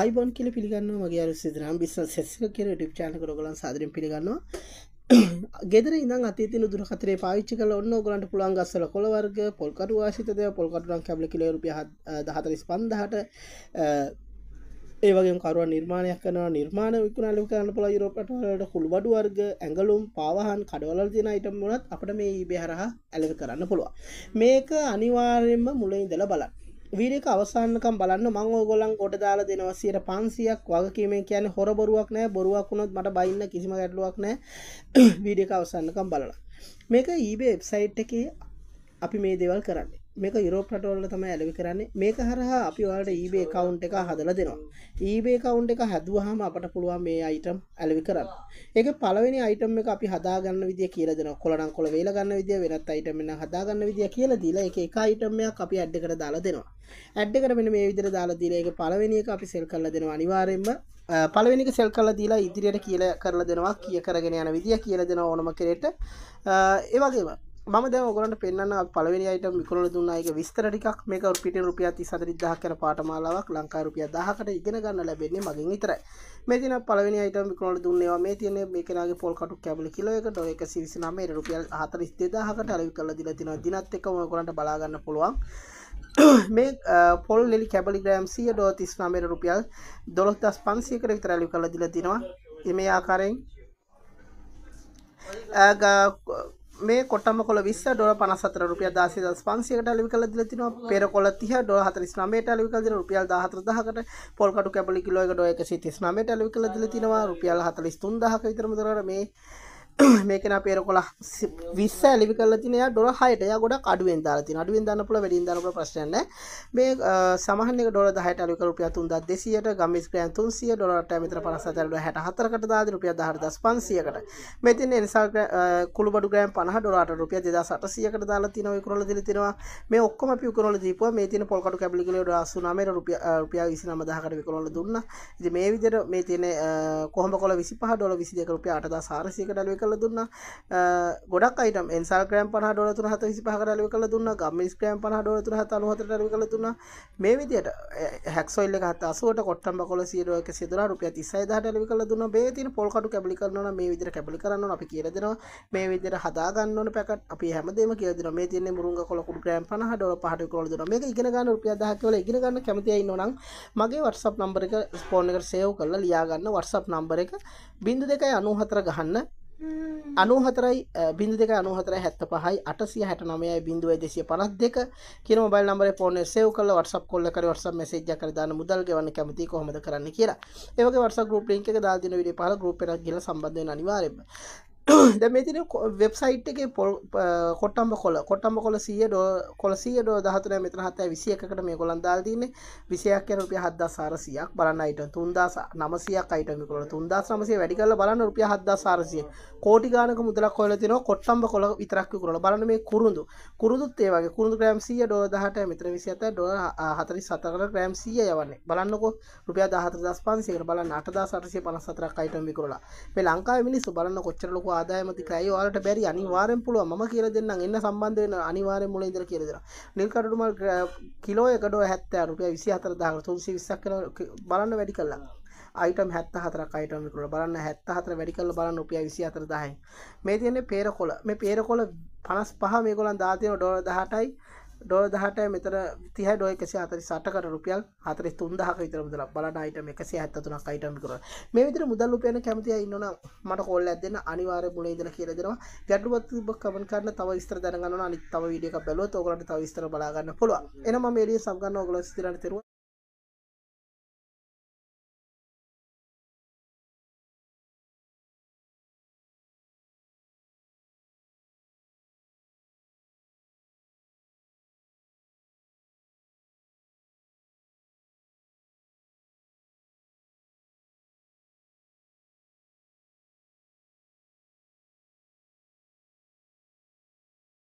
අයිබොන් කියල පිළිගන්නවා මගේ අරු සිදරම් බිස්ස සෙස්ක කියර ටිප් චානක ගොලන් සාදරෙන් පිළිගන්නවා ගෙදර ඉඳන් අතීතින දුරකතරේ පාවිච්චි කළ ඔන්න ගොලන්ට පුළන් ගස්සල කොළවර්ග පොල්කරු වාශිතය පොල්කටුවන් කැබල කිල රුපිය දහතරිස් පන්දහට ඒවගේ කරුව නිර්මාණයක් කන නිර්මාණ විකුණල කරන්න පුළ යුරෝපටලට කුළුබඩු වර්ග ඇඟලුම් පාවහන් කඩවලල් දින අයිටම් මුණත් අපට මේ බෙහරහා ඇලව කරන්න පුළුවන් මේක අනිවාර්යෙන්ම මුලයි ඉඳලා බලන්න වීඩියක අවසානකම් බලන්න මං ඕගොල්ලන් කොට දාලා දෙනවා 500ක් වගකීමෙන් කියන්නේ හොර බොරුවක් නෑ බොරුවක් වුණොත් මට බයින්න කිසිම ගැටලුවක් නෑ වීඩියක අවසානකම් බලලා මේක ඊබේ වෙබ්සයිට් එකේ අපි මේ දේවල් කරන්නේ මේක යුරෝප රටවල්ල තම ඇලවි කරන්නේ මේක හරහා අපි ඔයාලට ඊබේ කවුන්් එක හදල දෙනවා ඊබේ කවුන්් එක හැදුවහම අපට පුළුවන් මේ අයිටම් ඇලවි කරන්න ඒක පලවෙනි අයිටම් එක අපි හදාගන්න විදිය කියල දෙන කොළන් කොළ වේල ගන්න විදිය වෙනත් අයිටම හදාගන්න විදිය කියල දීලා එක එක අයිටමයක් අපි ඇඩ් කර දාලා දෙනවා ඇඩ් කරමෙන මේ විදිර දාලා දීලා එක පලවෙනි එක අපි සෙල් කරල දෙනවා අනිවාරෙන්ම පලවෙනික සෙල් කල දීලා ඉදිරියට කියල කරලා දෙනවා කිය කරගෙන යන විදිිය කියල දෙෙන ඕනම කරට ඒවගේවා ම දවගලට පෙන්න්න පලවෙනියට මිකරල දුන්නඒක විස්තරටික් මේක පිට රුපිය තිසදරිදහ කර පාටමාලාවක් ලංකා රුපිය දහකට ඉගෙන ගන්න ලැබෙන්නේ මගින් විතරයි මෙතින පලවෙනි අයට මිකරල දුන්නවා මේ තියන මේකනගේ පොල්කටු කැබල කිලෝක ොයක සිවිසිනම රුපියල් හතර ස්තේදහකට අලවි කල දිල තින දිනත් එක ගොලට බලාගන්න පුළුවන් මේ පොල් ලෙලි කැබලි ග්‍රෑම් සිය ඩෝ තිස්නාමේර රුපියල් දොළොස්දස් පන්සිය කරෙක් තරලි කල දිල තිනවා එම ආකාරයෙන් මේ කොටම කොල විස්ස ඩොල පනසතර රුපිය දාසිදස් පන්සියකට අලි කල දිල තින පෙර කොල තිහ ඩොල හතරිස් නමේට අලි කල දින රුපියල් දහතර දහකට පොල්කටු කැපලි කිලෝයකට ඔයක සිතිස් නමේට අලි කල දිල තිනවා රුපියල් හතලිස් තුන් දහක විතරම දරර මේ මේකන අපේ කොළ විස්ස ඇලිි කල තින ොල හයට ගොඩ අඩුවෙන් දාති අඩුවෙන් දන්නපුල වැඩින් දනපු ප්‍රශ්න මේ සමහන ොල හට අලි රුපිය තුන්ද දෙසියට ගමිස් ප්‍රයන් තුන්සිය ොලට මිතර පනසතරට හැට හතරකට දාද රුපිය දහරදස් පන්සියකට මෙතින් නිසා කුළු බඩු ග්‍රෑම් පහ ොලට රුපිය දෙද සටසියකට දාලා තිනව කරල දි තිනවා මේ ඔක්කම පිය කරල දීප මේ තින පොල්කට කැපිලිල සුනම රුපිය රුපිය විසි නමදහකට විකරල දුන්න මේ විදර මේ තින කොහම කොල විසි පහ ොල විසිදක රුපිය අට සාරසියකට අලුව කළ දුන්න ගොඩක් අයිට එන්සල්ග්‍රම් පහ ඩොලතුන හත විසි පහරලව කළ දුන්න ගමිස්ක්‍රම් පහ ඩොලතුන හත අනුහතර කළ දුන්න මේ විදියට හැක්සොල්ල හත අසුවට කොට්ටම් කොල සීරුව එක සිදුර රුපිය තිසයි දහටලි කළ දුන්න බේතින පොල්කටු කැපි කරන මේ විදිර කැපි කරන්න අපි කියරදෙනවා මේ විදිර හදාගන්නන පැකට අපි හැමදේම කියදන මේ තියන්නේ මුරුග කොලකුට ග්‍රම් පහ ඩොල පහට කොලදුන මේ ඉගෙන ගන්න රුපිය දහකවල ඉගෙන ගන්න කැමතියි නොනම් මගේ වටසප් නම්බර එක ස්පෝන් එකට සේව් කරලා ලියාගන්න වටසප් නම්බර එක බිඳු දෙකයි අනුහතර ගහන්න අනුහතරයි බිඳ දෙක අනුහතර හැත්ත පහයි අටසිය හැට නමයයි බිඳුවයි දෙසිය පනත් දෙක කියන මොබයිල් නම්බර පෝන සෙව් කල වටසක් කොල්ල කර වටස මෙසේජ කර දාන මුදල් ගවන්න කැමති කොහොමද කරන්න කියලා ඒවගේ වටස ගරුප ලින්ක දාදින විඩි පහල ගරුප්පරක් ගල සම්බන්ධ අනිවාරෙම මෙතින වෙබ්සයිට් එක කොට්ටම්බ කොල කොට්ටම්බ කොල සිය ඩෝ කොලසිය ඩෝ දහතුන මෙතන හතයි විසිය එකට මේ කොළන් දාල්දීන්න විසියක් කර රුපිය හද්දා සාරසියක් බලන්න අයිට තුන්දස නමසියක් අයිටමි කොල තුන්දා සමසේ වැඩි කල බලන්න රුපිය හද්දා සාරසිය කෝටි ගානක මුදලක් කොල තින කොට්ටම්බ කොල විතරක්ක කොල බලන මේ කුරුදු කුරුදුත් ඒ වගේ කුරුදු ග්‍රෑම් සිය ඩෝ දහට මෙතන විසිත ඩෝ හතරි සතකර ග්‍රෑම් සිය යවන්නේ බලන්නකො රුපිය දහතර දස් පන්සිකට බලන්න අටදා සරසිය පනසතරක් අයිටමි කොලා මේ ලංකාව මිනිස්සු බලන්න කොච්චර ලොකු ආදායමති ක්‍රයි වාලට බැරි අනිවාරෙන් පුළුව ම කියර දෙන්න එන්න සම්බන්ධ වෙන අනිවාරෙන් මුල ඉදර කියරදෙන නිල්කටුම කිලෝයකඩ හැත්තෑ රුපිය විසි අතර දාහ තුන්සි විසක් බලන්න වැඩි කල්ලා අයිටම් හැත්ත හතර අයිටමිකුට බලන්න හැත්ත හතර වැඩි කල්ල බලන්න උපිය විසි අතර දාහයි මේ තියන්නේ පේර කොල මේ පේර කොල පනස් පහ මේ කොලන් දාතියන ඩොල දහටයි ඩෝදහට මෙතර තිහ ඩෝ එකසි අතරි සටකට රුපියල් හතර තුන්දහක විතර මුදල බලට අයිටම එකසි ඇත්තතුනක් අයිටම් කර මේ විතර මුදල් උපයන කැමතිය ඉන්නන මට කොල්ල ඇදන්න අනිවාර මුල ඉදල කියරදෙනවා ගැඩුවත් බක් කමන් කරන්න තව ස්තර දැනගන්න අනිත් තව විඩියක බැලෝ තෝකට තව ස්තර බලාගන්න පුළුව එනම මේඩිය සම්ගන්න ඔගල ස්තිරන තෙරුව